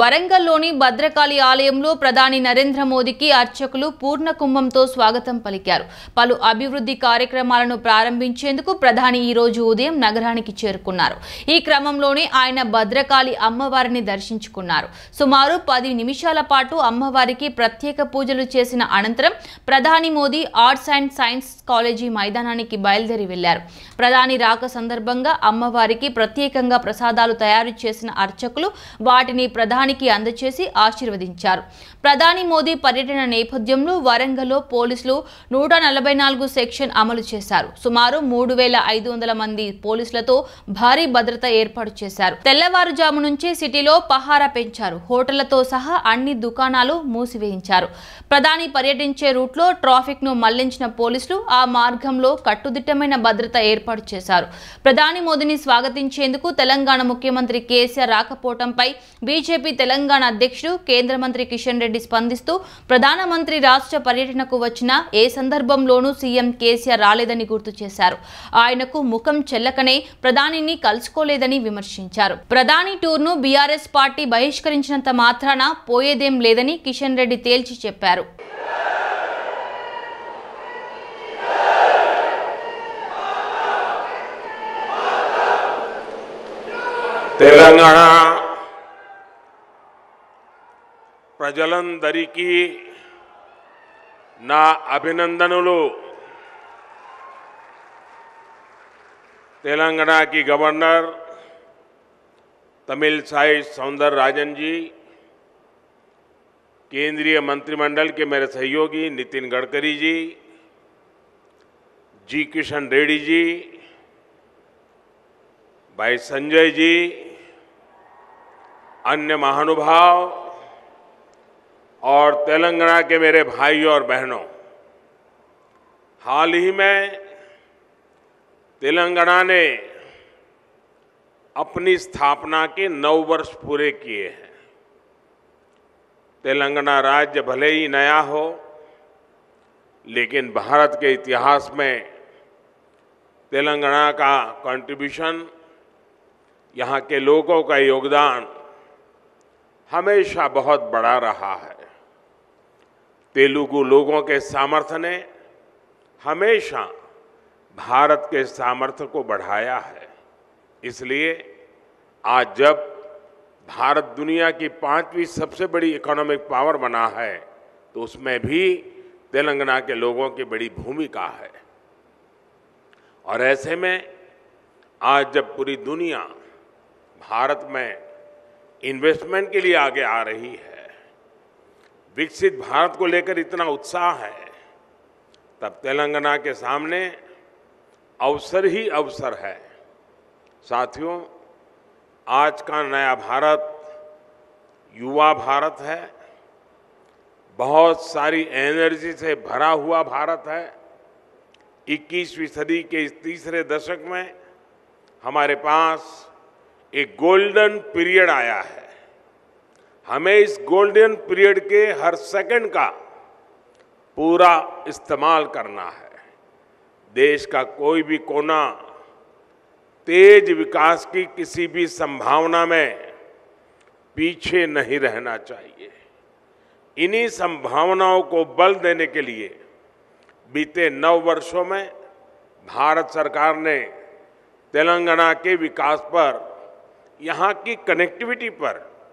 వరంగల్లోని భద్రకాళి ఆలయంలో ప్రధాని నరేంద్ర మోదీకి అర్చకులు పూర్ణ కుంభంతో స్వాగతం పలికారు పలు అభివృద్ధి కార్యక్రమాలను ప్రారంభించేందుకు ప్రధాని ఈ రోజు ఉదయం నగరానికి చేరుకున్నారు ఈ క్రమంలోనే ఆయన భద్రకాళి అమ్మవారిని దర్శించుకున్నారు సుమారు పది నిమిషాల పాటు అమ్మవారికి ప్రత్యేక పూజలు చేసిన అనంతరం ప్రధాని Modi arts and science college మైదానానికి బయలుదేరి వెళ్లారు ప్రధాని రాక సందర్భంగా అమ్మవారికి ప్రత్యేకంగా ప్రసాదాలు తయారు చేసిన అర్చకులు వాటిని ప్రధాని గ్రామానికి అందజేసి ఆశీర్వదించారు ప్రధాని మోదీ పర్యటన నేపథ్యంలో వరంగల్లో పోలీసులు నూట నలభై నాలుగు సెక్షన్ అమలు చేశారు సుమారు మూడు వేల ఐదు వందల మంది పోలీసులతో భారీ భద్రత ఏర్పాటు చేశారు తెల్లవారుజాము నుంచి సిటీలో పహారా పెంచారు హోటళ్లతో సహా అన్ని దుకాణాలు మూసివేయించారు ప్రధాని పర్యటించే రూట్లో ట్రాఫిక్ ను మళ్లించిన పోలీసులు ఆ మార్గంలో కట్టుదిట్టమైన భద్రత ఏర్పాటు చేశారు ప్రధాని మోదీని స్వాగతించేందుకు తెలంగాణ ముఖ్యమంత్రి కేసీఆర్ రాకపోవటంపై బీజేపీ తెలంగాణ అధ్యక్షుడు కేంద్ర మంత్రి కిషన్ రెడ్డి స్పందిస్తూ ప్రధానమంత్రి రాష్ట్ర పర్యటనకు వచ్చిన ఏ సందర్భంలోనూ సీఎం కేసీఆర్ రాలేదని గుర్తు చేశారు ఆయనకు ముఖం చెల్లకనే ప్రధానిని కలుసుకోలేదని విమర్శించారు ప్రధాని టూర్ను బీఆర్ఎస్ పార్టీ బహిష్కరించినంత మాత్రాన పోయేదేం లేదని కిషన్ రెడ్డి తేల్చి చెప్పారు తెలంగాణ की ना अभिनंदन तेलंगाना की governor Tamilisai Soundararajan ji केंद्रीय मंत्रिमंडल के मेरे सहयोगी नितिन गडकरी जी जी किशन रेड्डी जी भाई संजय जी अन्य महानुभाव और तेलंगाना के मेरे भाइयों और बहनों हाल ही में तेलंगाना ने अपनी स्थापना के नौ वर्ष पूरे किए हैं तेलंगाना राज्य भले ही नया हो लेकिन भारत के इतिहास में तेलंगाना का कंट्रीब्यूशन यहाँ के लोगों का योगदान हमेशा बहुत बड़ा रहा है तेलुगु लोगों के सामर्थ्य ने हमेशा भारत के सामर्थ्य को बढ़ाया है इसलिए आज जब भारत दुनिया की पांचवी सबसे बड़ी इकोनॉमिक पावर बना है तो उसमें भी तेलंगाना के लोगों की बड़ी भूमिका है और ऐसे में आज जब पूरी दुनिया भारत में इन्वेस्टमेंट के लिए आगे आ रही है विकसित भारत को लेकर इतना उत्साह है तब तेलंगाना के सामने अवसर ही अवसर है साथियों आज का नया भारत युवा भारत है बहुत सारी एनर्जी से भरा हुआ भारत है 21वीं सदी के इस तीसरे दशक में हमारे पास एक गोल्डन पीरियड आया है हमें इस गोल्डन पीरियड के हर सेकंड का पूरा इस्तेमाल करना है देश का कोई भी कोना तेज विकास की किसी भी संभावना में पीछे नहीं रहना चाहिए इन्हीं संभावनाओं को बल देने के लिए बीते नौ वर्षों में भारत सरकार ने तेलंगाना के विकास पर यहाँ की कनेक्टिविटी पर